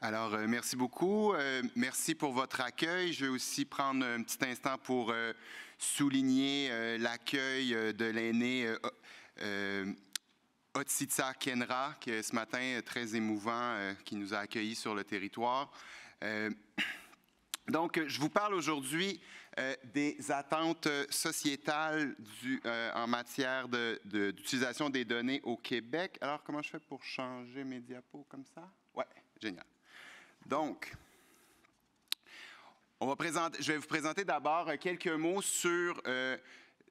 Alors, euh, merci beaucoup. Euh, merci pour votre accueil. Je vais aussi prendre un petit instant pour euh, souligner l'accueil de l'aîné Otsitsa Kenra, qui est ce matin très émouvant, qui nous a accueillis sur le territoire. donc, je vous parle aujourd'hui des attentes sociétales du, en matière d'utilisation de, des données au Québec. Alors, comment je fais pour changer mes diapos comme ça? Ouais, génial. Donc, on va je vais vous présenter d'abord euh, quelques mots sur euh,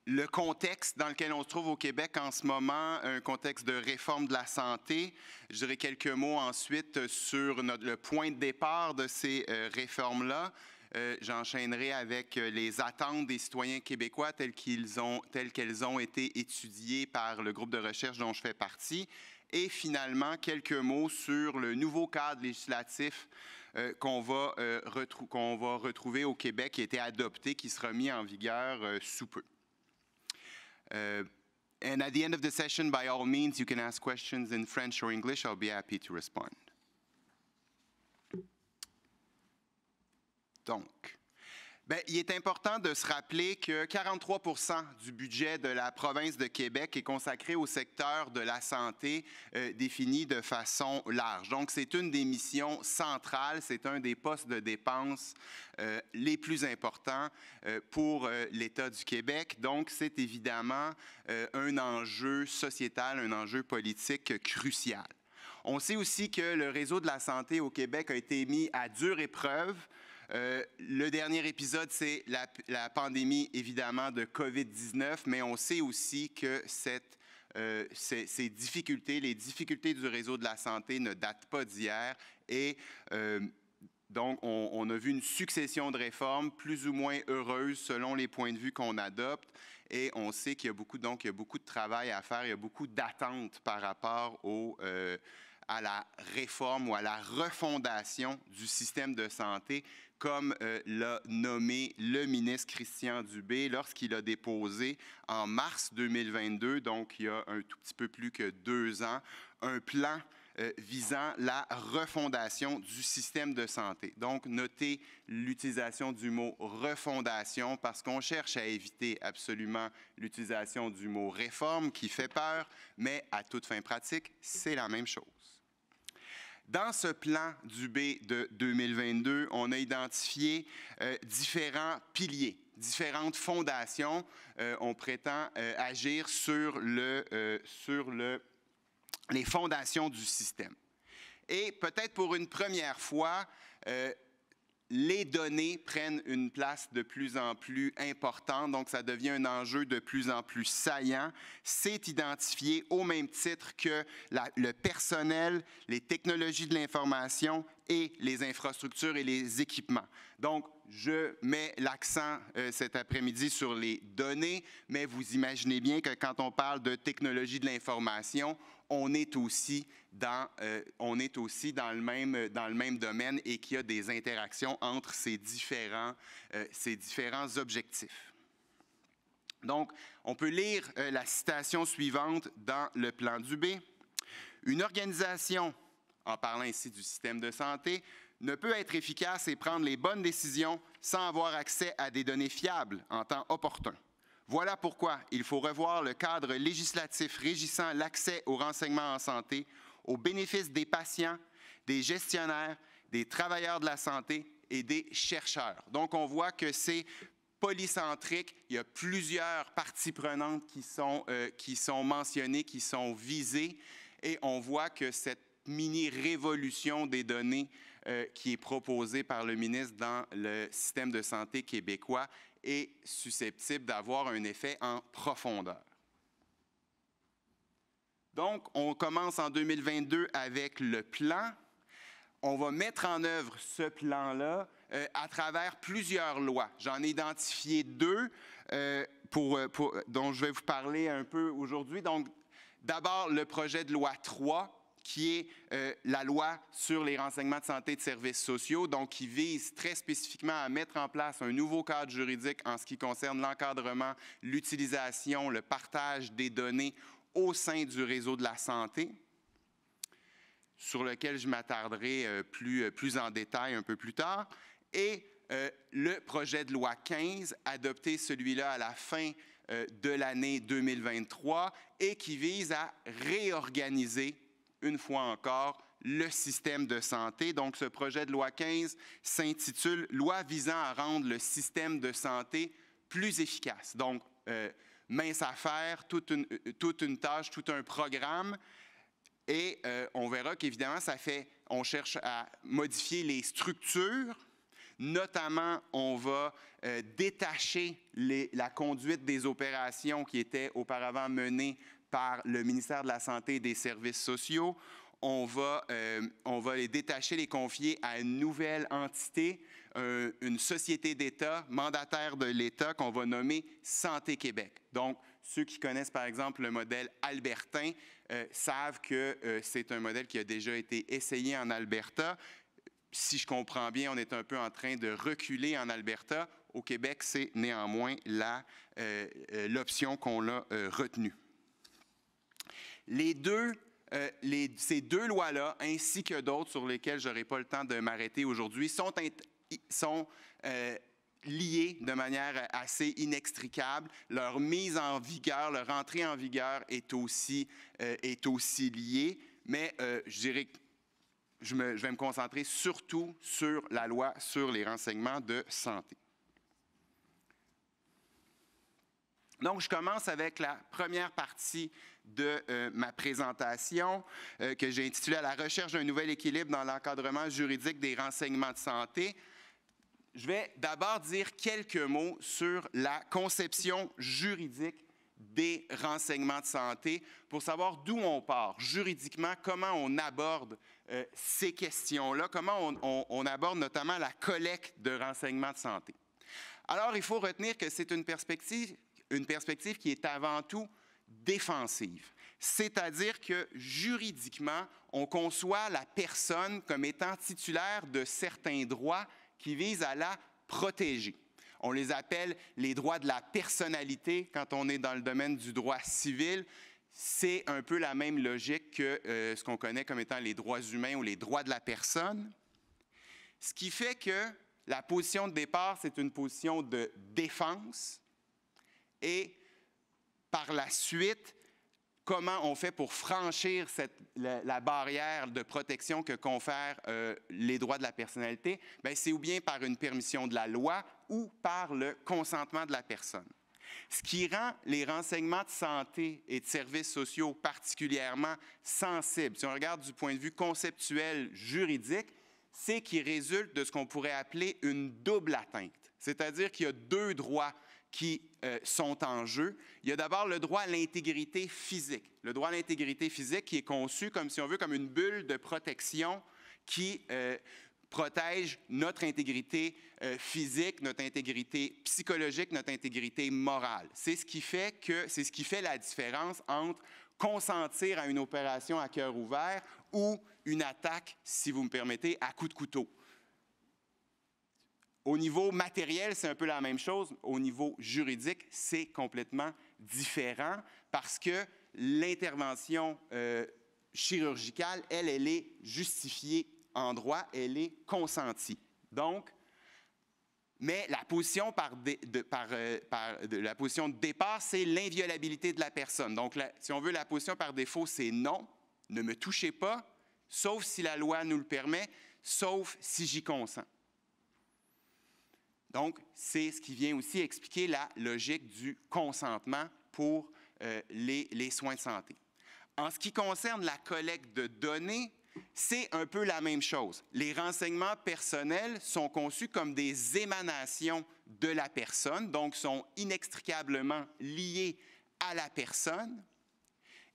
le contexte dans lequel on se trouve au Québec en ce moment, un contexte de réforme de la santé. Je dirai quelques mots ensuite euh, sur le point de départ de ces réformes-là. J'enchaînerai avec les attentes des citoyens québécois telles qu'elles ont été étudiées par le groupe de recherche dont je fais partie et finalement quelques mots sur le nouveau cadre législatif euh, qu'on va, euh, va, retrouver au Québec qui a été adopté, qui sera mis en vigueur euh, sous peu. Euh, and at the end of the session, by all means, you can ask questions in French or English. I'll be happy to respond. Donc, ben, il est important de se rappeler que 43 du budget de la province de Québec est consacré au secteur de la santé euh, défini de façon large. Donc, c'est une des missions centrales, c'est un des postes de dépenses euh, les plus importants euh, pour l'État du Québec. Donc, c'est évidemment un enjeu sociétal, un enjeu politique crucial. On sait aussi que le réseau de la santé au Québec a été mis à dure épreuve euh, le dernier épisode, c'est la, pandémie, évidemment, de COVID-19, mais on sait aussi que cette, euh, ces, difficultés, les difficultés du réseau de la santé ne datent pas d'hier et euh, donc, on, a vu une succession de réformes plus ou moins heureuses selon les points de vue qu'on adopte. Et on sait qu'il y a beaucoup, donc, il y a beaucoup de travail à faire, il y a beaucoup d'attentes par rapport aux, à la réforme ou à la refondation du système de santé, comme euh, l'a nommé le ministre Christian Dubé lorsqu'il a déposé en mars 2022, donc il y a un tout petit peu plus que deux ans, un plan euh, visant la refondation du système de santé. Donc, notez l'utilisation du mot refondation parce qu'on cherche à éviter absolument l'utilisation du mot réforme qui fait peur, mais à toute fin pratique, c'est la même chose. Dans ce plan du B de 2022, on a identifié euh, différents piliers différentes fondations. Euh, on prétend euh, agir sur, les fondations du système. Et peut-être pour une première fois, les données prennent une place de plus en plus importante, donc ça devient un enjeu de plus en plus saillant. C'est identifié au même titre que le personnel, les technologies de l'information et les infrastructures et les équipements. Donc, je mets l'accent euh, cet après-midi sur les données, mais vous imaginez bien que quand on parle de technologie de l'information, on est aussi dans, euh, on est aussi dans, le, même, euh, dans le même domaine et qu'il y a des interactions entre ces différents, euh, ces différents objectifs. Donc, on peut lire la citation suivante dans le plan du B. Une organisation, en parlant ici du système de santé, ne peut être efficace et prendre les bonnes décisions sans avoir accès à des données fiables en temps opportun. Voilà pourquoi il faut revoir le cadre législatif régissant l'accès aux renseignements en santé au bénéfice des patients, des gestionnaires, des travailleurs de la santé et des chercheurs. Donc, on voit que c'est polycentrique. Il y a plusieurs parties prenantes qui sont, euh, qui sont mentionnées, qui sont visées, et on voit que cette mini-révolution des données euh, qui est proposée par le ministre dans le système de santé québécois est susceptible d'avoir un effet en profondeur. Donc, on commence en 2022 avec le plan. On va mettre en œuvre ce plan-là euh, à travers plusieurs lois. J'en ai identifié deux euh, euh, pour, dont je vais vous parler un peu aujourd'hui. Donc, d'abord, le projet de loi 3 qui est euh, la loi sur les renseignements de santé et de services sociaux, donc qui vise très spécifiquement à mettre en place un nouveau cadre juridique en ce qui concerne l'encadrement, l'utilisation, le partage des données au sein du réseau de la santé, sur lequel je m'attarderai euh, plus, euh, plus en détail un peu plus tard, et le projet de loi 15, adopté celui-là à la fin de l'année 2023 et qui vise à réorganiser une fois encore, le système de santé. Donc, ce projet de loi 15 s'intitule Loi visant à rendre le système de santé plus efficace. Donc, euh, mince affaire, euh, toute une, tâche, tout un programme. Et euh, on verra qu'évidemment, ça fait, on cherche à modifier les structures. Notamment, on va détacher la conduite des opérations qui étaient auparavant menées par le ministère de la Santé et des Services sociaux. On va, euh, on va les détacher, les confier à une nouvelle entité, une société d'État, mandataire de l'État, qu'on va nommer Santé Québec. Donc, ceux qui connaissent, par exemple, le modèle albertain euh, savent que euh, c'est un modèle qui a déjà été essayé en Alberta. Si je comprends bien, on est un peu en train de reculer en Alberta. Au Québec, c'est néanmoins l'option qu'on a retenue. Les deux, euh, les, ces deux lois-là, ainsi que d'autres sur lesquelles je n'aurai pas le temps de m'arrêter aujourd'hui, sont, sont euh, liées de manière assez inextricable. Leur mise en vigueur, leur entrée en vigueur est aussi, euh, est aussi liée, mais je dirais que je, je vais me concentrer surtout sur la loi sur les renseignements de santé. Donc, je commence avec la première partie de euh, ma présentation euh, que j'ai intitulée la recherche d'un nouvel équilibre dans l'encadrement juridique des renseignements de santé. Je vais d'abord dire quelques mots sur la conception juridique des renseignements de santé pour savoir d'où on part juridiquement, comment on aborde euh, ces questions-là, comment on, on aborde notamment la collecte de renseignements de santé. Alors, il faut retenir que c'est une perspective une perspective qui est avant tout défensive, c'est-à-dire que juridiquement, on conçoit la personne comme étant titulaire de certains droits qui visent à la protéger. On les appelle les droits de la personnalité quand on est dans le domaine du droit civil. C'est un peu la même logique que euh, ce qu'on connaît comme étant les droits humains ou les droits de la personne. Ce qui fait que la position de départ, c'est une position de défense et par la suite, comment on fait pour franchir la, barrière de protection que confèrent euh, les droits de la personnalité, ben, c'est ou bien par une permission de la loi ou par le consentement de la personne. Ce qui rend les renseignements de santé et de services sociaux particulièrement sensibles, si on regarde du point de vue conceptuel juridique, c'est qu'ils résultent de ce qu'on pourrait appeler une double atteinte, c'est-à-dire qu'il y a deux droits qui euh, sont en jeu. Il y a d'abord le droit à l'intégrité physique. Le droit à l'intégrité physique qui est conçu comme, si on veut, comme une bulle de protection qui euh, protège notre intégrité euh, physique, notre intégrité psychologique, notre intégrité morale. C'est ce qui fait que c'est ce qui fait la différence entre consentir à une opération à cœur ouvert ou une attaque, si vous me permettez, à coup de couteau. Au niveau matériel, c'est un peu la même chose. Au niveau juridique, c'est complètement différent parce que l'intervention euh, chirurgicale, elle, elle est justifiée en droit, elle est consentie. Donc, mais la position, par euh, de, la position de départ, c'est l'inviolabilité de la personne. Donc, si on veut, la position par défaut, c'est non, ne me touchez pas, sauf si la loi nous le permet, sauf si j'y consens. Donc, c'est ce qui vient aussi expliquer la logique du consentement pour euh, les, soins de santé. En ce qui concerne la collecte de données, c'est un peu la même chose. Les renseignements personnels sont conçus comme des émanations de la personne, donc sont inextricablement liés à la personne.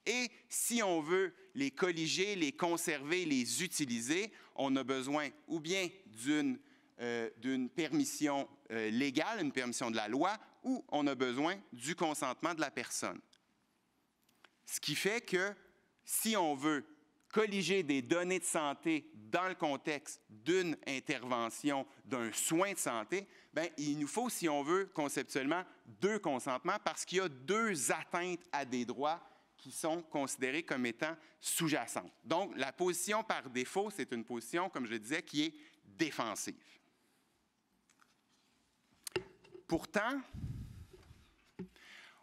Et si on veut les colliger, les conserver, les utiliser, on a besoin ou bien d'une euh, d'une permission euh, légale, une permission de la loi, ou on a besoin du consentement de la personne. Ce qui fait que si on veut colliger des données de santé dans le contexte d'une intervention, d'un soin de santé, ben, il nous faut, si on veut, conceptuellement, deux consentements parce qu'il y a deux atteintes à des droits qui sont considérées comme étant sous-jacentes. Donc, la position par défaut, c'est une position, comme je le disais, qui est défensive. Pourtant,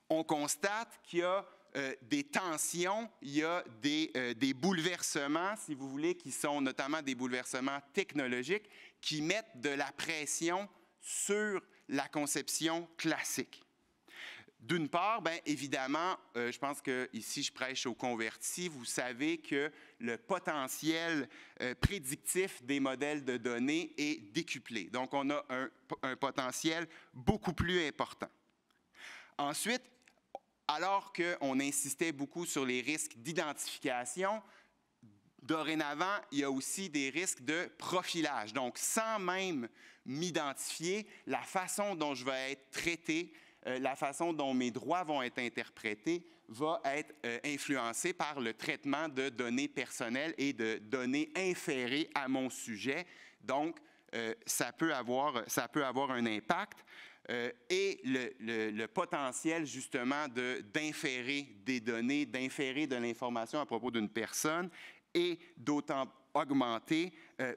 on constate qu'il y a euh, des tensions, il y a des, euh, des, bouleversements, si vous voulez, qui sont notamment des bouleversements technologiques qui mettent de la pression sur la conception classique. D'une part, bien évidemment, euh, je pense que ici je prêche aux convertis. Vous savez que le potentiel euh, prédictif des modèles de données est décuplé. Donc, on a un, un potentiel beaucoup plus important. Ensuite, alors qu'on insistait beaucoup sur les risques d'identification, dorénavant, il y a aussi des risques de profilage. Donc, sans même m'identifier, la façon dont je vais être traité, euh, la façon dont mes droits vont être interprétés va être euh, influencée par le traitement de données personnelles et de données inférées à mon sujet. Donc, euh, ça, peut avoir, ça peut avoir un impact. et le, potentiel justement d'inférer des données, d'inférer de l'information à propos d'une personne est d'autant augmenté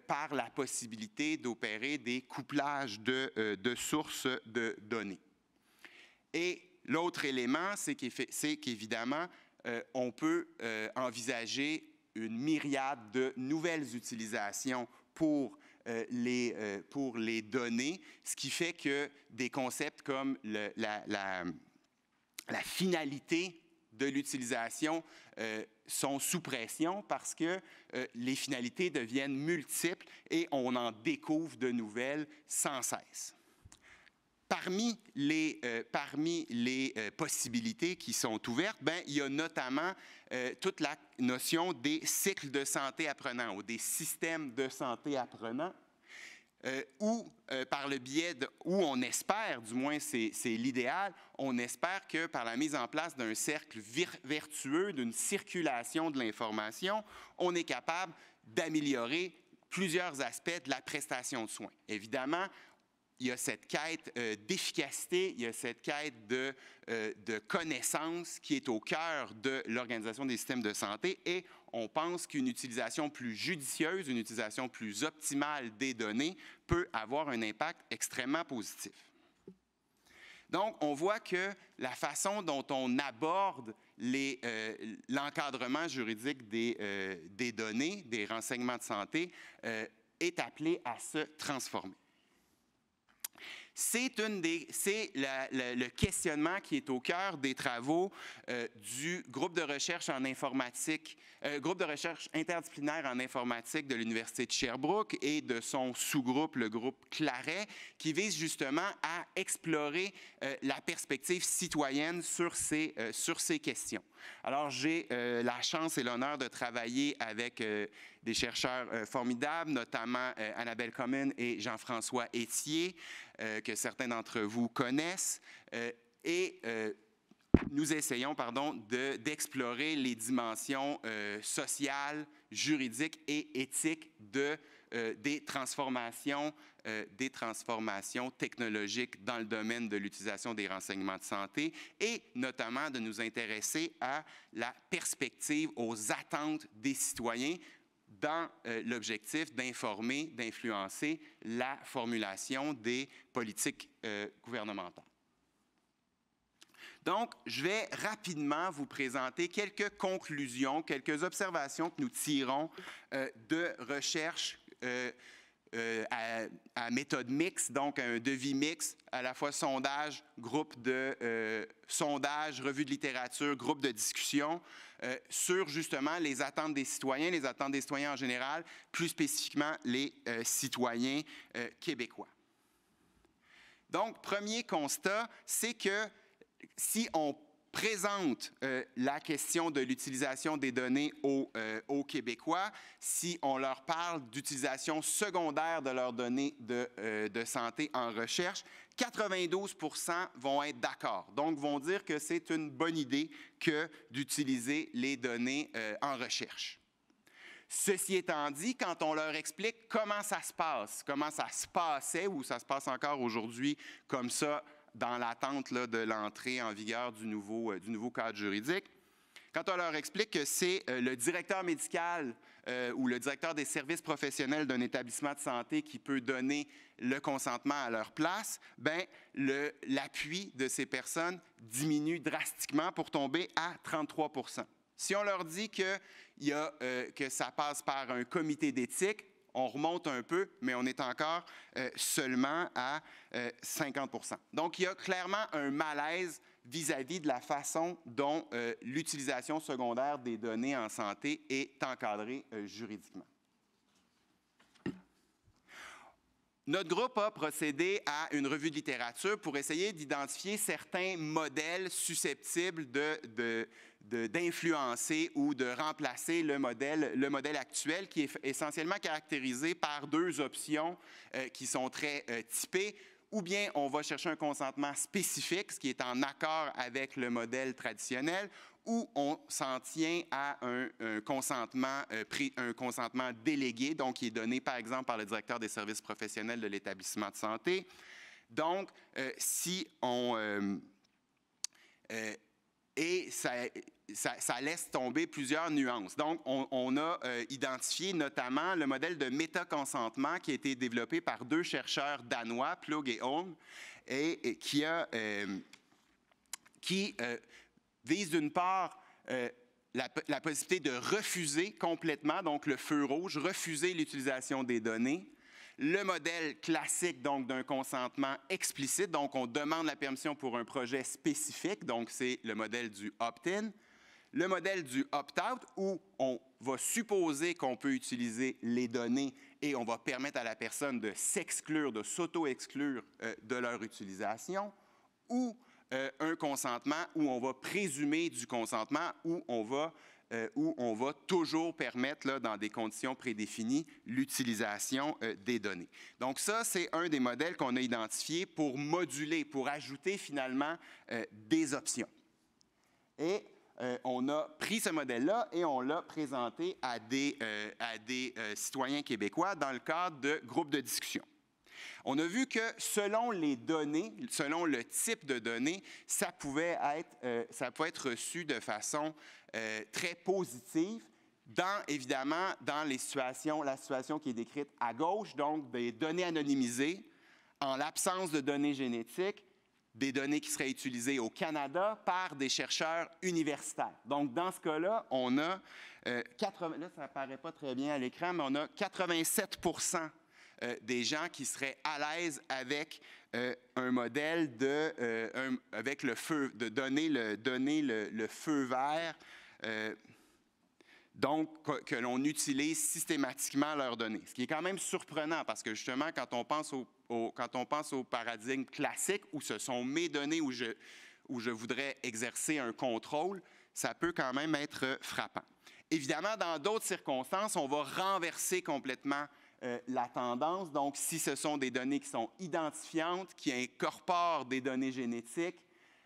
par la possibilité d'opérer des couplages de sources de données. Et l'autre élément, c'est qu'évidemment, euh, on peut euh, envisager une myriade de nouvelles utilisations euh, pour les, données, ce qui fait que des concepts comme la, finalité de l'utilisation sont sous pression parce que les finalités deviennent multiples et on en découvre de nouvelles sans cesse. Parmi les, euh, parmi les euh, possibilités qui sont ouvertes, ben, il y a notamment euh, toute la notion des cycles de santé apprenant ou des systèmes de santé apprenant, où, par le biais de, où on espère, du moins c'est l'idéal, on espère que par la mise en place d'un cercle vertueux, d'une circulation de l'information, on est capable d'améliorer plusieurs aspects de la prestation de soins. Évidemment, il y a cette quête euh, d'efficacité, il y a cette quête euh, de, connaissance qui est au cœur de l'organisation des systèmes de santé et on pense qu'une utilisation plus judicieuse, une utilisation plus optimale des données peut avoir un impact extrêmement positif. Donc, on voit que la façon dont on aborde euh, l'encadrement juridique des, données, des renseignements de santé, est appelée à se transformer. C'est, le, le, questionnement qui est au cœur des travaux euh, du groupe de recherche en informatique, euh, groupe de recherche interdisciplinaire en informatique de l'Université de Sherbrooke et de son sous-groupe, le groupe Claret, qui vise justement à explorer euh, la perspective citoyenne sur ces, sur ces questions. Alors, j'ai la chance et l'honneur de travailler avec des chercheurs formidables, notamment Annabelle Commune et Jean-François Étier, que certains d'entre vous connaissent. Euh, et euh, nous essayons pardon, d'explorer les dimensions euh, sociales, juridiques et éthiques de, des, transformations, des transformations technologiques dans le domaine de l'utilisation des renseignements de santé et notamment de nous intéresser à la perspective, aux attentes des citoyens dans euh, l'objectif d'informer, d'influencer la formulation des politiques euh, gouvernementales. Donc, je vais rapidement vous présenter quelques conclusions, quelques observations que nous tirons euh, de recherches euh, à, méthode mixte, donc un devis mixte, à la fois sondage, groupe de euh, sondage, revue de littérature, groupe de discussion, euh, sur justement les attentes des citoyens, les attentes des citoyens en général, plus spécifiquement les citoyens québécois. Donc, premier constat, c'est que si on présente euh, la question de l'utilisation des données euh, aux, Québécois si on leur parle d'utilisation secondaire de leurs données de, euh, de santé en recherche. 92 vont être d'accord, donc vont dire que c'est une bonne idée que d'utiliser les données en recherche. Ceci étant dit, quand on leur explique comment ça se passe, comment ça se passait ou ça se passe encore aujourd'hui comme ça dans l'attente de l'entrée en vigueur du nouveau, euh, du nouveau cadre juridique. Quand on leur explique que c'est euh, le directeur médical euh, ou le directeur des services professionnels d'un établissement de santé qui peut donner le consentement à leur place, ben l'appui de ces personnes diminue drastiquement pour tomber à 33 Si on leur dit que, y a, que ça passe par un comité d'éthique, on remonte un peu, mais on est encore euh, seulement à 50 euh, Donc, il y a clairement un malaise vis-à-vis de la façon dont euh, l'utilisation secondaire des données en santé est encadrée juridiquement. Notre groupe a procédé à une revue de littérature pour essayer d'identifier certains modèles susceptibles de d'influencer ou de remplacer le modèle, le modèle actuel qui est essentiellement caractérisé par deux options euh, qui sont très euh, typées. Ou bien on va chercher un consentement spécifique, ce qui est en accord avec le modèle traditionnel, ou on s'en tient à un, consentement consentement, euh, un consentement délégué, donc qui est donné par exemple par le directeur des services professionnels de l'établissement de santé. Donc, si on et ça, laisse tomber plusieurs nuances. Donc, on, a euh, identifié notamment le modèle de méta-consentement qui a été développé par deux chercheurs danois, Plug et Holm, et, qui, euh, euh, vise d'une part la, la, possibilité de refuser complètement, donc le feu rouge, refuser l'utilisation des données, le modèle classique, donc, d'un consentement explicite, donc on demande la permission pour un projet spécifique, donc c'est le modèle du opt-in. Le modèle du opt-out, où on va supposer qu'on peut utiliser les données et on va permettre à la personne de s'exclure, de s'auto-exclure euh, de leur utilisation, ou euh, un consentement où on va présumer du consentement, où on va euh, où on va toujours permettre, là, dans des conditions prédéfinies, l'utilisation euh, des données. Donc ça, c'est un des modèles qu'on a identifié pour moduler, pour ajouter finalement euh, des options. Et on a pris ce modèle-là et on l'a présenté à des, à des citoyens québécois dans le cadre de groupes de discussion. On a vu que selon les données, selon le type de données, ça pouvait être, ça pouvait être reçu de façon euh, très positive, dans, évidemment, dans les situations, la situation qui est décrite à gauche, donc des données anonymisées, en l'absence de données génétiques, des données qui seraient utilisées au Canada par des chercheurs universitaires. Donc, dans ce cas-là, on a, euh, là, ça apparaît pas très bien à l'écran, mais on a 87 euh, des gens qui seraient à l'aise avec un modèle de, avec le feu, de donner le, donner le feu vert euh, donc que, l'on utilise systématiquement leurs données. Ce qui est quand même surprenant parce que justement, quand on pense au, quand on pense au paradigme classique où ce sont mes données où je, où je voudrais exercer un contrôle, ça peut quand même être frappant. Évidemment, dans d'autres circonstances, on va renverser complètement euh, la tendance. Donc, si ce sont des données qui sont identifiantes, qui incorporent des données génétiques,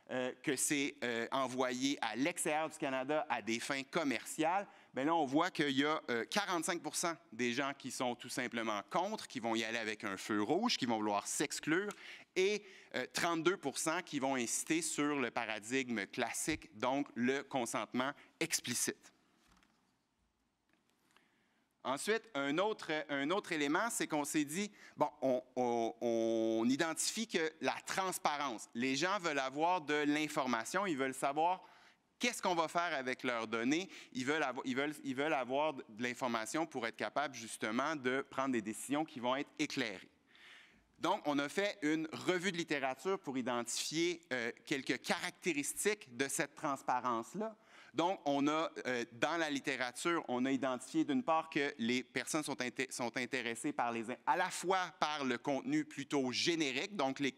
euh, que c'est euh, envoyé à l'extérieur du Canada à des fins commerciales, mais ben là, on voit qu'il y a 45 euh, des gens qui sont tout simplement contre, qui vont y aller avec un feu rouge, qui vont vouloir s'exclure, et 32 qui vont insister sur le paradigme classique, donc le consentement explicite. Ensuite, un autre, élément, c'est qu'on s'est dit, bon, on, identifie que la transparence, les gens veulent avoir de l'information, ils veulent savoir qu'est-ce qu'on va faire avec leurs données, ils veulent, avoir, ils veulent, avoir de l'information pour être capable justement de prendre des décisions qui vont être éclairées. Donc, on a fait une revue de littérature pour identifier euh, quelques caractéristiques de cette transparence-là. Donc, on a, euh, dans la littérature, on a identifié d'une part que les personnes sont, sont intéressées par les, à la fois par le contenu plutôt générique, donc les,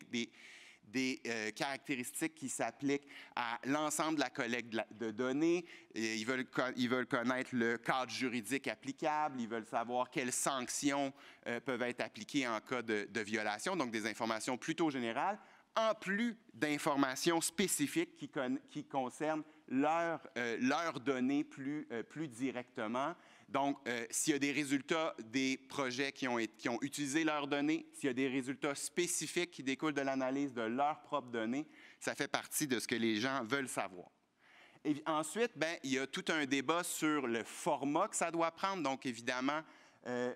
des, euh, caractéristiques qui s'appliquent à l'ensemble de la collecte de, données. Et ils, veulent ils veulent connaître le cadre juridique applicable, ils veulent savoir quelles sanctions euh, peuvent être appliquées en cas de, violation, donc des informations plutôt générales, en plus d'informations spécifiques qui, qui concernent leurs euh, données plus, euh, plus directement. Donc, euh, s'il y a des résultats des projets qui ont, qui ont utilisé leurs données, s'il y a des résultats spécifiques qui découlent de l'analyse de leurs propres données, ça fait partie de ce que les gens veulent savoir. Et ensuite, ben, il y a tout un débat sur le format que ça doit prendre. Donc, évidemment, euh,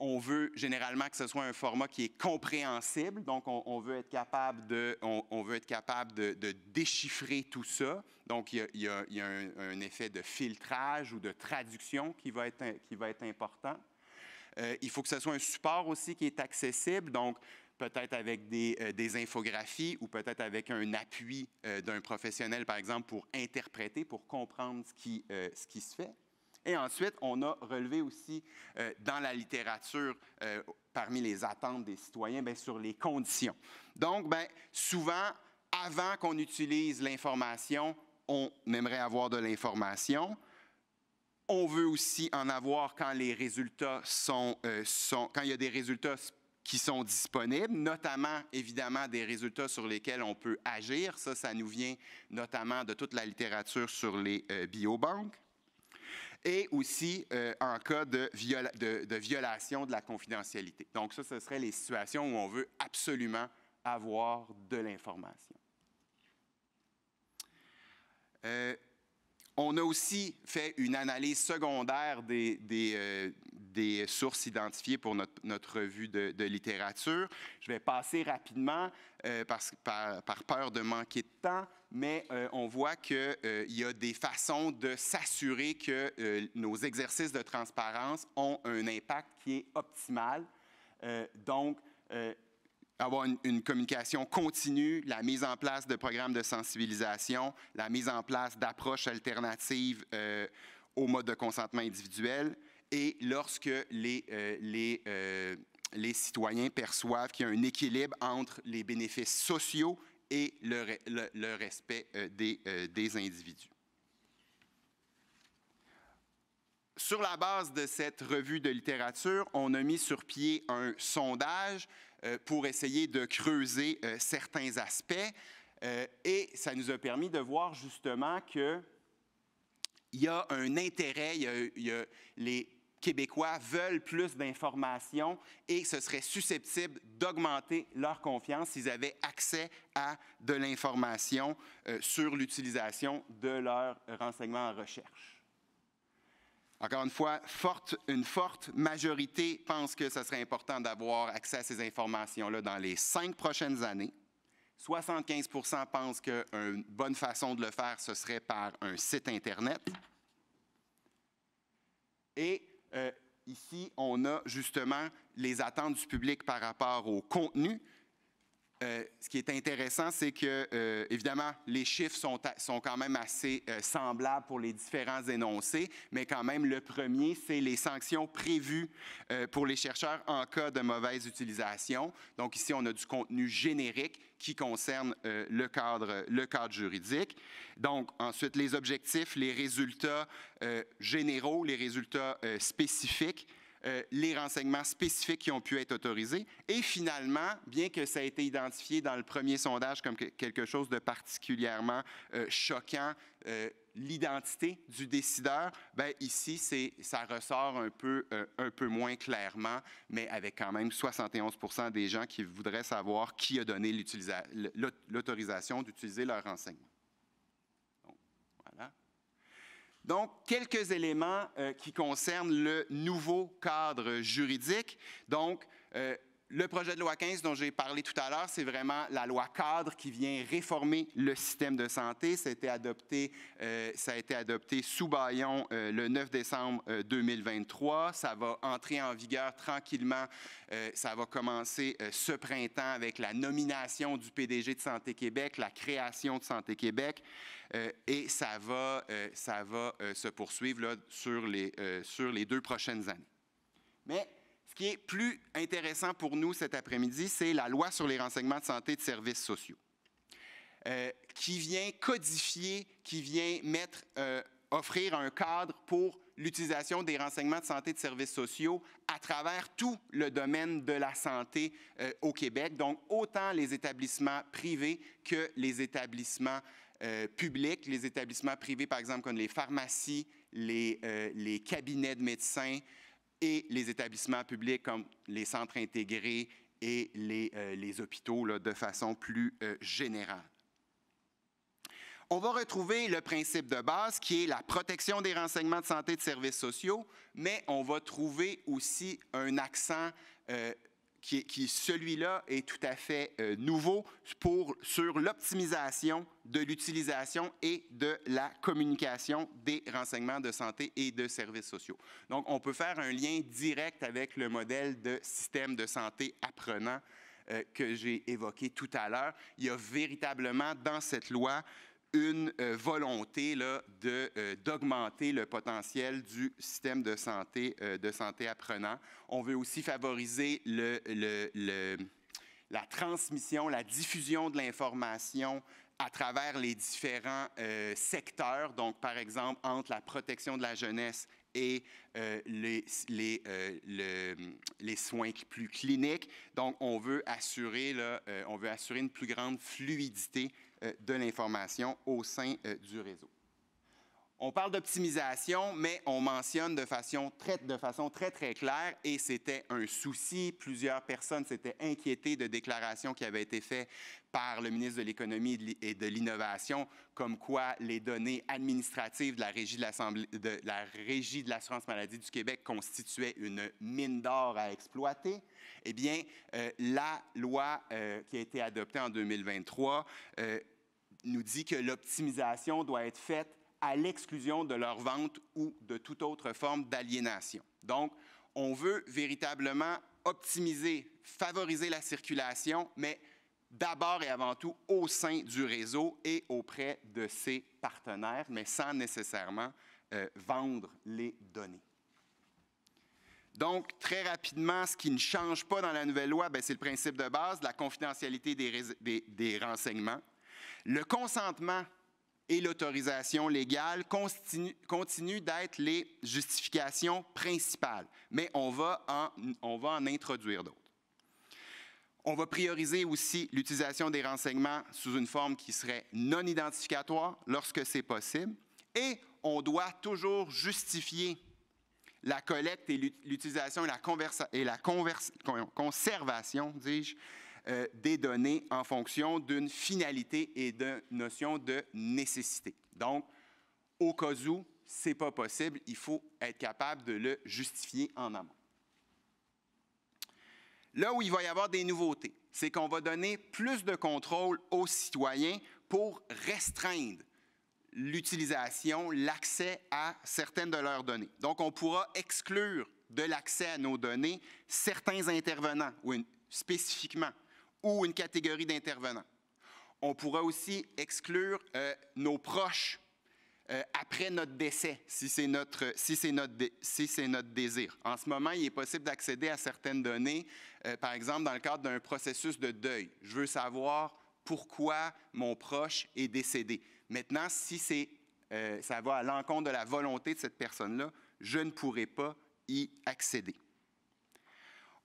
on veut généralement que ce soit un format qui est compréhensible, donc on, veut être capable, de, on, veut être capable de, déchiffrer tout ça. Donc il y a, un, effet de filtrage ou de traduction qui va être, important. Euh, il faut que ce soit un support aussi qui est accessible, donc peut-être avec des, euh, infographies ou peut-être avec un appui euh, d'un professionnel, par exemple, pour interpréter, pour comprendre ce qui se fait. Et ensuite, on a relevé aussi euh, dans la littérature euh, parmi les attentes des citoyens ben, sur les conditions. Donc, ben souvent, avant qu'on utilise l'information, on aimerait avoir de l'information. On veut aussi en avoir quand les résultats sont, euh, sont quand il y a des résultats qui sont disponibles, notamment évidemment des résultats sur lesquels on peut agir. Ça, ça nous vient notamment de toute la littérature sur les biobanques et aussi euh, en cas de, de, violation de la confidentialité. Donc ça, ce seraient les situations où on veut absolument avoir de l'information. Euh, on a aussi fait une analyse secondaire des, euh, des sources identifiées pour notre, notre revue de, littérature. Je vais passer rapidement euh, par, par, peur de manquer de temps, mais euh, on voit qu'il euh, y a des façons de s'assurer que nos exercices de transparence ont un impact qui est optimal. donc, avoir une, communication continue, la mise en place de programmes de sensibilisation, la mise en place d'approches alternatives au mode de consentement individuel, et lorsque les, euh, les, euh, les citoyens perçoivent qu'il y a un équilibre entre les bénéfices sociaux et le, le, respect euh, des, des individus. Sur la base de cette revue de littérature, on a mis sur pied un sondage pour essayer de creuser certains aspects et ça nous a permis de voir justement que il y a un intérêt, il y a les, québécois veulent plus d'informations et ce serait susceptible d'augmenter leur confiance s'ils avaient accès à de l'information euh, sur l'utilisation de leurs renseignements en recherche. Encore une fois, forte, une forte majorité pense que ce serait important d'avoir accès à ces informations-là dans les cinq prochaines années. 75 pensent qu'une bonne façon de le faire, ce serait par un site Internet. Et euh, ici, on a justement les attentes du public par rapport au contenu, euh, ce qui est intéressant, c'est que, euh, évidemment, les chiffres sont, sont quand même assez euh, semblables pour les différents énoncés, mais quand même, le premier, c'est les sanctions prévues pour les chercheurs en cas de mauvaise utilisation. Donc ici, on a du contenu générique qui concerne le, cadre, le cadre juridique. Donc ensuite, les objectifs, les résultats généraux, les résultats spécifiques. Euh, les renseignements spécifiques qui ont pu être autorisés. Et finalement, bien que ça ait été identifié dans le premier sondage comme quelque chose de particulièrement euh, choquant, euh, l'identité du décideur, ben ici, ça ressort un peu, un peu moins clairement, mais avec quand même 71 des gens qui voudraient savoir qui a donné l'autorisation d'utiliser leurs renseignements. Donc, quelques éléments euh, qui concernent le nouveau cadre juridique. Donc, euh, le projet de loi 15 dont j'ai parlé tout à l'heure, c'est vraiment la loi cadre qui vient réformer le système de santé. Ça a été adopté, euh, ça a été adopté sous Bayon euh, le 9 décembre 2023. Euh, ça va entrer en vigueur tranquillement. ça va commencer ce printemps avec la nomination du PDG de Santé Québec, la création de Santé Québec. et ça va, ça va se poursuivre là, sur, les, sur les deux prochaines années. Mais ce qui est plus intéressant pour nous cet après-midi, c'est la loi sur les renseignements de santé et de services sociaux, euh, qui vient codifier, qui vient mettre, euh, offrir un cadre pour l'utilisation des renseignements de santé et de services sociaux à travers tout le domaine de la santé euh, au Québec, donc autant les établissements privés que les établissements publics, les établissements privés, par exemple, comme les pharmacies, les cabinets de médecins, et les établissements publics comme les centres intégrés et les, euh, hôpitaux de façon plus euh, générale. On va retrouver le principe de base qui est la protection des renseignements de santé et de services sociaux, mais on va trouver aussi un accent euh, qui, qui celui-là est tout à fait euh, nouveau pour, sur l'optimisation de l'utilisation et de la communication des renseignements de santé et de services sociaux. Donc, on peut faire un lien direct avec le modèle de système de santé apprenant euh, que j'ai évoqué tout à l'heure. Il y a véritablement dans cette loi une euh, volonté là, euh, d'augmenter le potentiel du système de santé, euh, de santé apprenant. On veut aussi favoriser le, la transmission, la diffusion de l'information à travers les différents secteurs, donc par exemple entre la protection de la jeunesse et les, les, soins plus cliniques. Donc, on veut assurer, là, on veut assurer une plus grande fluidité euh, de l'information au sein euh, du réseau. On parle d'optimisation, mais on mentionne de façon très, très, claire, et c'était un souci. Plusieurs personnes s'étaient inquiétées de déclarations qui avaient été faites par le ministre de l'Économie et de l'Innovation, comme quoi les données administratives de la Régie de l'Assurance maladie du Québec constituaient une mine d'or à exploiter. Eh bien, euh, la loi euh, qui a été adoptée en 2023 euh, nous dit que l'optimisation doit être faite à l'exclusion de leur vente ou de toute autre forme d'aliénation. Donc, on veut véritablement optimiser, favoriser la circulation, mais d'abord et avant tout au sein du réseau et auprès de ses partenaires, mais sans nécessairement euh, vendre les données. Donc, très rapidement, ce qui ne change pas dans la nouvelle loi, ben, c'est le principe de base, la confidentialité des renseignements, le consentement et l'autorisation légale continuent continue d'être les justifications principales, mais on va en, on va en introduire d'autres. On va prioriser aussi l'utilisation des renseignements sous une forme qui serait non identificatoire lorsque c'est possible, et on doit toujours justifier la collecte et l'utilisation et la, et la conservation, dis-je, euh, des données en fonction d'une finalité et d'une notion de nécessité. Donc, au cas où ce n'est pas possible, il faut être capable de le justifier en amont. Là où il va y avoir des nouveautés, c'est qu'on va donner plus de contrôle aux citoyens pour restreindre l'utilisation, l'accès à certaines de leurs données. Donc, on pourra exclure de l'accès à nos données certains intervenants, ou spécifiquement ou une catégorie d'intervenants. On pourra aussi exclure euh, nos proches euh, après notre décès, si c'est notre, si notre, si notre désir. En ce moment, il est possible d'accéder à certaines données, euh, par exemple dans le cadre d'un processus de deuil. Je veux savoir pourquoi mon proche est décédé. Maintenant, si c'est, ça va à l'encontre de la volonté de cette personne-là, je ne pourrai pas y accéder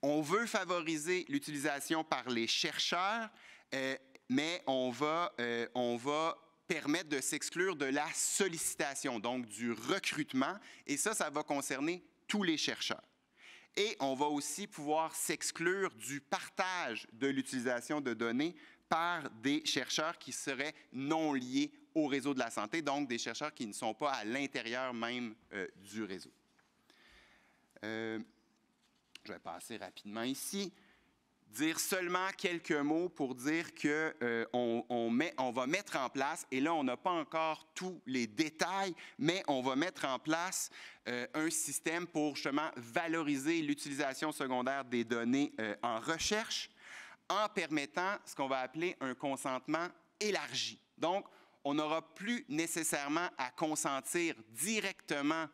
on veut favoriser l'utilisation par les chercheurs, euh, mais on va, euh, on va permettre de s'exclure de la sollicitation, donc du recrutement, et ça, ça va concerner tous les chercheurs. Et on va aussi pouvoir s'exclure du partage de l'utilisation de données par des chercheurs qui seraient non liés au réseau de la santé, donc des chercheurs qui ne sont pas à l'intérieur même euh, du réseau. Je vais passer rapidement ici. Dire seulement quelques mots pour dire qu'on euh, on on va mettre en place, et là, on n'a pas encore tous les détails, mais on va mettre en place euh, un système pour justement valoriser l'utilisation secondaire des données euh, en recherche en permettant ce qu'on va appeler un consentement élargi. Donc, on n'aura plus nécessairement à consentir directement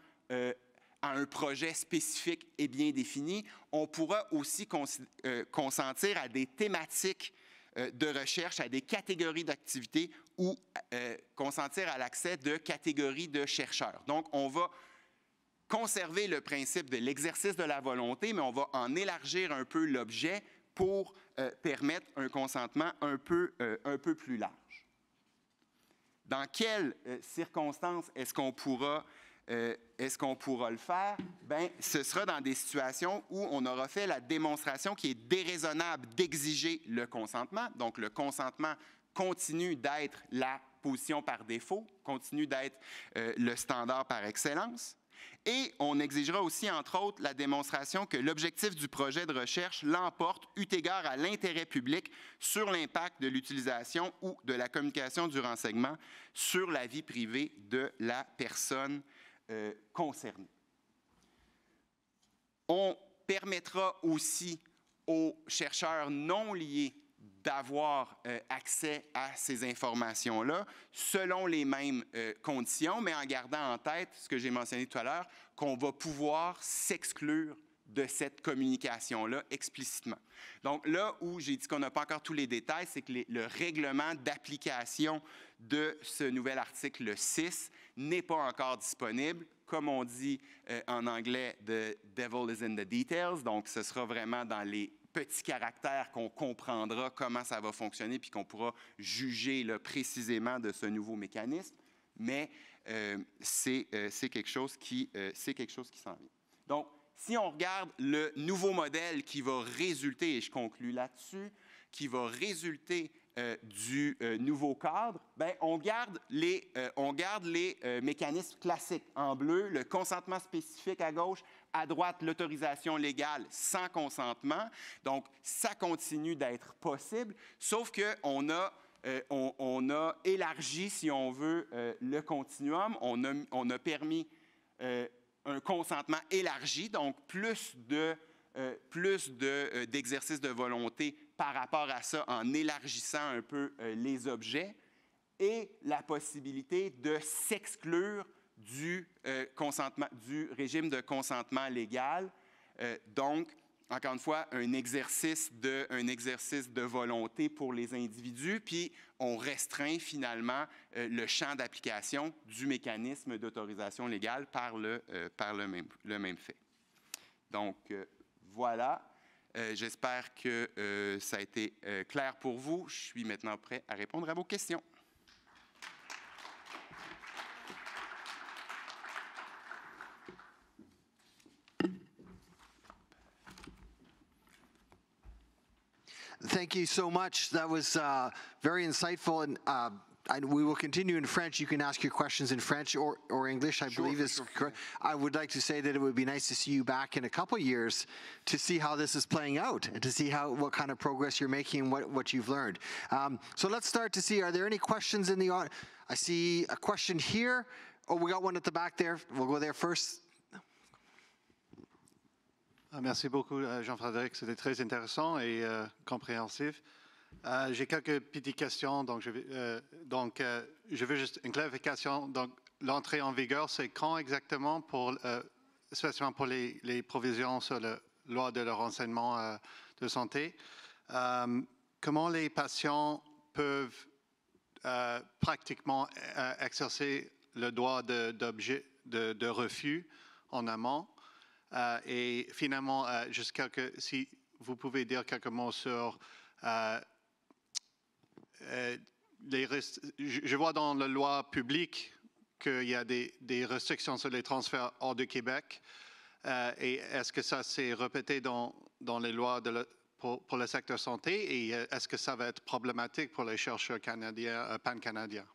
à un projet spécifique et bien défini. On pourra aussi euh, consentir à des thématiques euh, de recherche à des catégories d'activités ou euh, consentir à l'accès de catégories de chercheurs. Donc, on va conserver le principe de l'exercice de la volonté, mais on va en élargir un peu l'objet pour permettre un consentement un peu, un peu plus large. Dans quelles circonstances est-ce qu'on pourra euh, est-ce qu'on pourra le faire? Ben, ce sera dans des situations où on aura fait la démonstration qui est déraisonnable d'exiger le consentement. Donc, le consentement continue d'être la position par défaut, continue d'être euh, le standard par excellence. Et on exigera aussi, entre autres, la démonstration que l'objectif du projet de recherche l'emporte, eu égard à l'intérêt public, sur l'impact de l'utilisation ou de la communication du renseignement sur la vie privée de la personne euh, concernés. On permettra aussi aux chercheurs non liés d'avoir euh, accès à ces informations-là selon les mêmes euh, conditions, mais en gardant en tête ce que j'ai mentionné tout à l'heure, qu'on va pouvoir s'exclure de cette communication-là explicitement. Donc là où j'ai dit qu'on n'a pas encore tous les détails, c'est que le règlement d'application de ce nouvel article 6 n'est pas encore disponible. Comme on dit euh, en anglais, The devil is in the details, donc ce sera vraiment dans les petits caractères qu'on comprendra comment ça va fonctionner, puis qu'on pourra juger précisément de ce nouveau mécanisme. Mais euh, c'est euh, c'est c'est quelque chose qui s'en vient. Donc, si on regarde le nouveau modèle qui va résulter, et je conclus là-dessus, qui va résulter euh, du euh, nouveau cadre, ben, on garde les, euh, on garde les mécanismes classiques. En bleu, le consentement spécifique à gauche, à droite, l'autorisation légale sans consentement. Donc, ça continue d'être possible, sauf qu'on a, on, on, a élargi, si on veut, le continuum. On a, on a permis un consentement élargi, donc plus de euh, plus d'exercice de, euh, de, volonté par rapport à ça en élargissant un peu euh, les objets et la possibilité de s'exclure du, du, régime de consentement légal. donc, encore une fois, un exercice, de, un exercice de volonté pour les individus, puis on restreint finalement euh, le champ d'application du mécanisme d'autorisation légale par le, euh, par le, même, le même fait. Donc, euh, voilà. J'espère que ça a été clair pour vous. Je suis maintenant prêt à répondre à vos questions. thank you so much. That was uh, very insightful, and uh, I, we will continue in French. You can ask your questions in French or, or English, I sure, believe is sure. correct. I would like to say that it would be nice to see you back in a couple years to see how this is playing out and to see how what kind of progress you're making and what, what you've learned. Um, so let's start to see, are there any questions in the audience? I see a question here. Oh, we got one at the back there. We'll go there first. Ah, merci beaucoup, euh, Jean-Frédéric. C'était très intéressant et euh, compréhensif. Euh, j'ai quelques petites questions. Donc, je, donc, je veux juste une clarification. Donc, l'entrée en vigueur, c'est quand exactement, pour, spécialement pour les, provisions sur la loi de renseignement de santé? comment les patients peuvent pratiquement exercer le droit de, de refus en amont? Euh, et finalement, euh, jusqu'à que si vous pouvez dire quelques mots sur euh, les je vois dans la loi publique qu'il y a des, des, restrictions sur les transferts hors du Québec. et est-ce que ça s'est répété dans, dans, les lois de pour, le secteur santé et est-ce que ça va être problématique pour les chercheurs canadiens, pan-canadiens?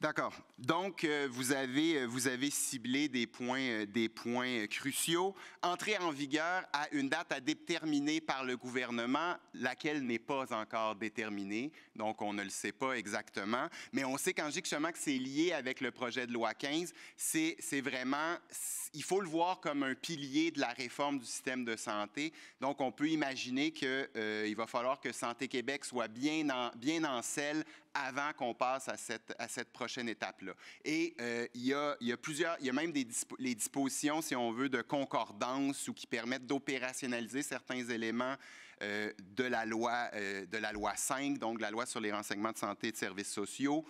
D'accord. Donc, euh, vous, avez, euh, vous avez ciblé des points, euh, des points cruciaux. Entrer en vigueur à une date à déterminer par le gouvernement, laquelle n'est pas encore déterminée. Donc, on ne le sait pas exactement. Mais on sait qu'en justement que c'est lié avec le projet de loi 15. C'est vraiment, il faut le voir comme un pilier de la réforme du système de santé. Donc, on peut imaginer qu'il va falloir que Santé Québec soit bien en, bien en selle avant qu'on passe à cette, à cette prochaine étape-là. Et euh, il, y a, y a, plusieurs, il y a même des les dispositions, si on veut, de concordance ou qui permettent d'opérationnaliser certains éléments euh, de, la loi, euh, de la loi 5, donc la loi sur les renseignements de santé et de services sociaux,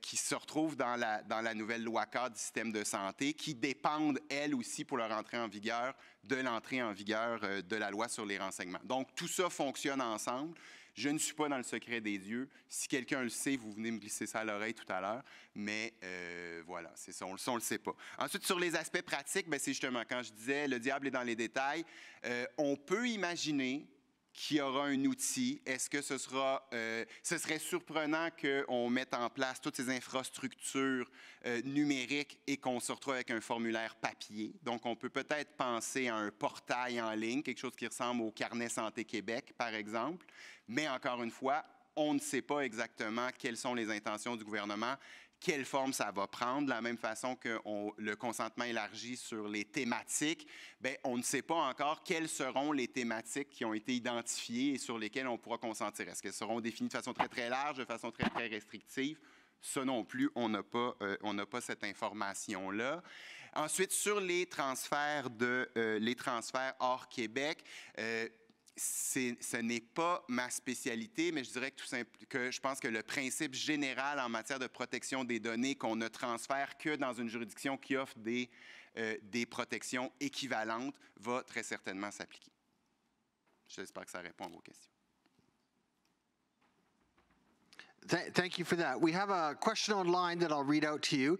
qui se retrouvent dans la, dans la nouvelle loi cadre du système de santé, qui dépendent, elles aussi, pour leur entrée en vigueur, de l'entrée en vigueur de la loi sur les renseignements. Donc, tout ça fonctionne ensemble. Je ne suis pas dans le secret des dieux. Si quelqu'un le sait, vous venez me glisser ça à l'oreille tout à l'heure. Mais euh, voilà, c'est ça, on le sait, le sait pas. Ensuite, sur les aspects pratiques, ben, c'est justement quand je disais le diable est dans les détails. Euh, on peut imaginer qui aura un outil? Est-ce que ce sera, euh, ce serait surprenant qu'on mette en place toutes ces infrastructures euh, numériques et qu'on se retrouve avec un formulaire papier? Donc, on peut peut-être penser à un portail en ligne, quelque chose qui ressemble au Carnet Santé Québec, par exemple. Mais encore une fois, on ne sait pas exactement quelles sont les intentions du gouvernement quelle forme ça va prendre. De la même façon que on, le consentement élargi sur les thématiques, ben, on ne sait pas encore quelles seront les thématiques qui ont été identifiées et sur lesquelles on pourra consentir. Est-ce qu'elles seront définies de façon très, très large, de façon très, très restrictive? Ça non plus, on n'a pas, euh, on pas cette information-là. Ensuite, sur les transferts, de, euh, les transferts hors Québec, euh, ce n'est pas ma spécialité, mais je dirais que, tout que je pense que le principe général en matière de protection des données qu'on ne transfère que dans une juridiction qui offre des, euh, des protections équivalentes va très certainement s'appliquer. J'espère que ça répond aux questions. Merci thank you for that. We question online that I'll read out to you.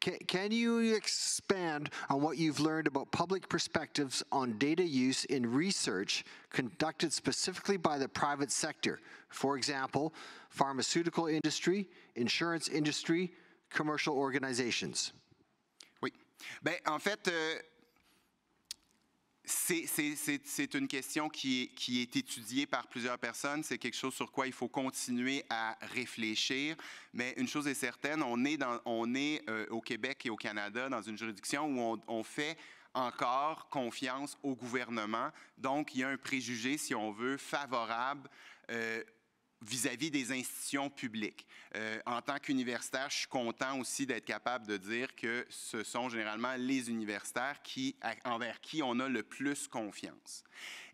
Can, can you expand on what you've learned about public perspectives on data use in research conducted specifically by the private sector? For example, pharmaceutical industry, insurance industry, commercial organizations. Oui. Ben, en fait, euh c'est une question qui est, étudiée par plusieurs personnes. C'est quelque chose sur quoi il faut continuer à réfléchir. Mais une chose est certaine, on est, euh, au Québec et au Canada dans une juridiction où on, fait encore confiance au gouvernement. Donc, il y a un préjugé, si on veut, favorable euh, vis-à-vis des institutions publiques. Euh, en tant qu'universitaire, je suis content aussi d'être capable de dire que ce sont généralement les universitaires envers qui on a le plus confiance.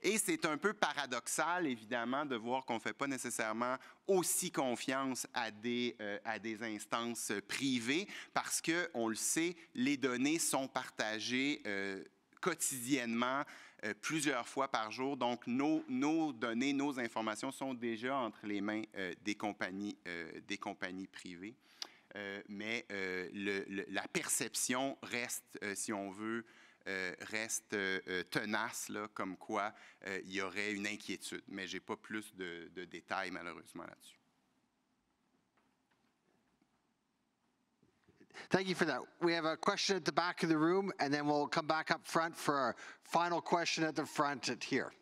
Et c'est un peu paradoxal, évidemment, de voir qu'on ne fait pas nécessairement aussi confiance à des, euh, à des instances privées parce que, on le sait, les données sont partagées euh, quotidiennement euh, plusieurs fois par jour. Donc, nos, nos, données, nos informations sont déjà entre les mains euh, des, compagnies, euh, des compagnies privées. mais la perception reste, si on veut, reste tenace, là, comme quoi il y aurait une inquiétude. Mais je n'ai pas plus de détails, malheureusement, là-dessus. Thank you for that. We have question at the back of the room, and then we'll come back up front for final question at the front at here.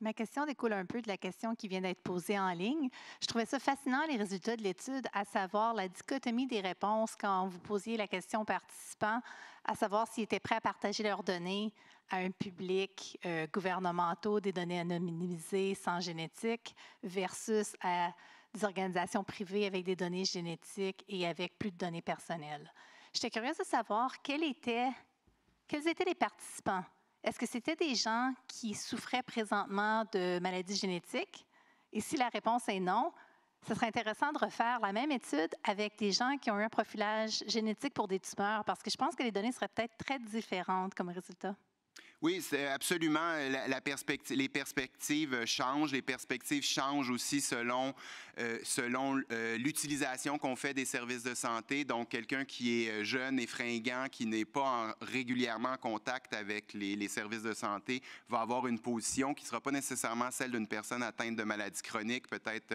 Ma question découle un peu de la question qui vient d'être posée en ligne. Je trouvais ça fascinant, les résultats de l'étude, à savoir la dichotomie des réponses quand vous posiez la question aux participants, à savoir s'ils étaient prêts à partager leurs données à un public euh, gouvernemental des données anonymisées, sans génétique, versus à des organisations privées avec des données génétiques et avec plus de données personnelles. J'étais curieuse de savoir quels étaient, quels étaient les participants. Est-ce que c'était des gens qui souffraient présentement de maladies génétiques? Et si la réponse est non, ce serait intéressant de refaire la même étude avec des gens qui ont eu un profilage génétique pour des tumeurs, parce que je pense que les données seraient peut-être très différentes comme résultat. Oui, c'est absolument. Euh, la, les perspectives euh, changent. Les perspectives changent aussi selon, euh, selon l'utilisation qu'on fait des services de santé. Donc, quelqu'un qui est jeune et fringant, qui n'est pas régulièrement en contact avec les, services de santé, va avoir une position qui ne sera pas nécessairement celle d'une personne atteinte de maladies chroniques, peut-être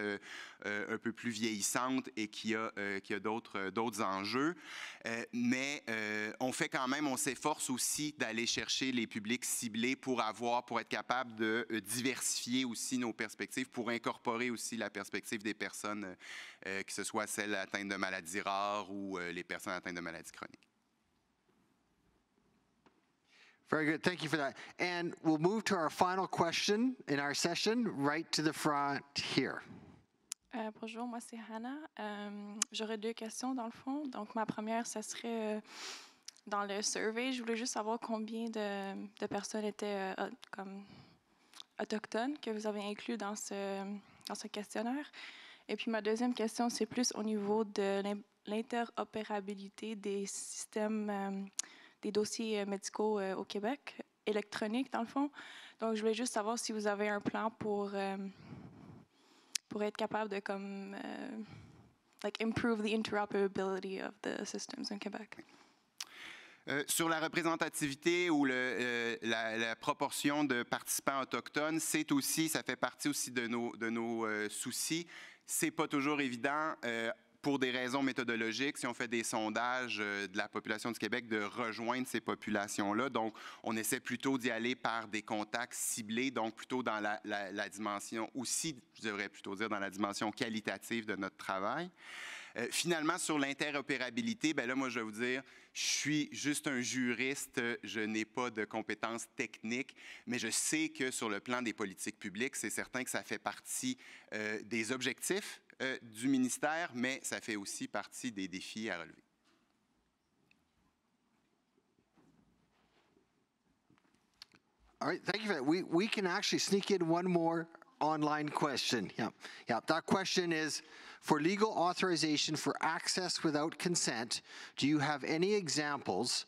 un peu plus vieillissante et qui a, qui a d'autres, d'autres enjeux. mais on fait quand même, on s'efforce aussi d'aller chercher les publics ciblés pour avoir, pour être capable de euh, diversifier aussi nos perspectives, pour incorporer aussi la perspective des personnes, euh, euh, que ce soit celles atteintes de maladies rares ou les personnes atteintes de maladies chroniques. Very good. Thank you for that. And we'll move to our final question in our session, right to the front here. bonjour, moi c'est Hannah. J'aurais deux questions dans le fond. Donc ma première, ce serait dans le survey, je voulais juste savoir combien de, personnes étaient euh, comme autochtones que vous avez inclus dans ce, dans ce questionnaire. Et puis ma deuxième question, c'est plus au niveau de l'interopérabilité des systèmes, euh, des dossiers euh, médicaux au Québec, électroniques dans le fond. Donc je voulais juste savoir si vous avez un plan pour, pour être capable de comme... like improve the interoperability of the systems in Quebec. Euh, sur la représentativité ou euh, la, proportion de participants autochtones, c'est aussi, ça fait partie aussi de nos, de nos euh, soucis. C'est pas toujours évident. pour des raisons méthodologiques, si on fait des sondages de la population du Québec, de rejoindre ces populations-là. Donc, on essaie plutôt d'y aller par des contacts ciblés, donc plutôt dans la, dimension aussi, je devrais plutôt dire, dans la dimension qualitative de notre travail. Euh, finalement, sur l'interopérabilité, ben là, moi, je vais vous dire, je suis juste un juriste, je n'ai pas de compétences techniques, mais je sais que sur le plan des politiques publiques, c'est certain que ça fait partie euh, des objectifs euh, du ministère, mais ça fait aussi partie des défis à relever. All right, thank you. For that. We can actually sneak in one more online question. yeah. That question is. For legal authorization for access without consent, do you have any examples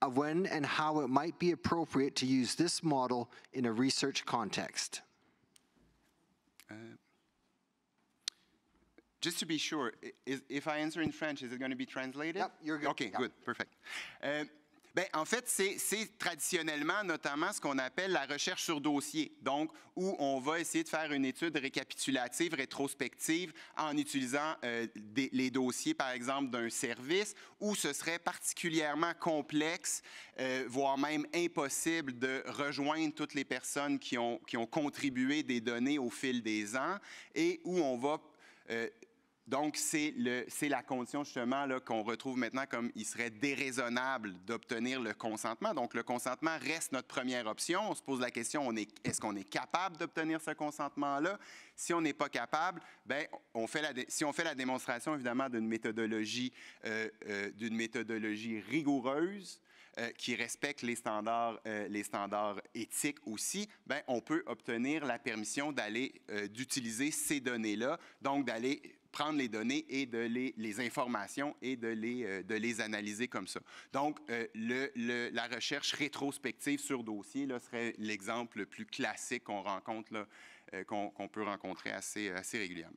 of when and how it might be appropriate to use this model in a research context? Uh, just to be sure, is, if I answer in French, is it going to be translated? Yep, you're good. Okay, yep. good, perfect. Uh, Bien, en fait, c'est traditionnellement notamment ce qu'on appelle la recherche sur dossier, donc où on va essayer de faire une étude récapitulative, rétrospective, en utilisant euh, les dossiers, par exemple, d'un service, où ce serait particulièrement complexe, euh, voire même impossible de rejoindre toutes les personnes qui ont, qui ont contribué des données au fil des ans, et où on va... Euh, donc, c'est la condition justement qu'on retrouve maintenant comme il serait déraisonnable d'obtenir le consentement. Donc, le consentement reste notre première option. On se pose la question, est-ce qu'on est capable d'obtenir ce consentement-là? Si on n'est pas capable, bien, on fait la, si on fait la démonstration évidemment d'une méthodologie, euh, euh, d'une méthodologie rigoureuse, euh, qui respecte les standards, les standards éthiques aussi, ben, on peut obtenir la permission d'aller d'utiliser ces données-là, donc d'aller prendre les données et de les, informations et de les, euh, de les analyser comme ça. Donc, euh, la recherche rétrospective sur dossier là, serait l'exemple le plus classique qu'on rencontre, euh, qu'on peut rencontrer assez, assez régulièrement.